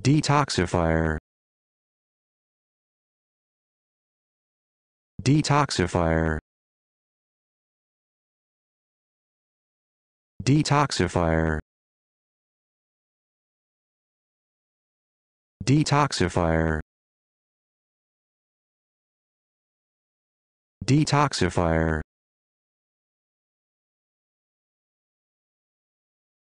Detoxifier Detoxifier Detoxifier Detoxifier Detoxifier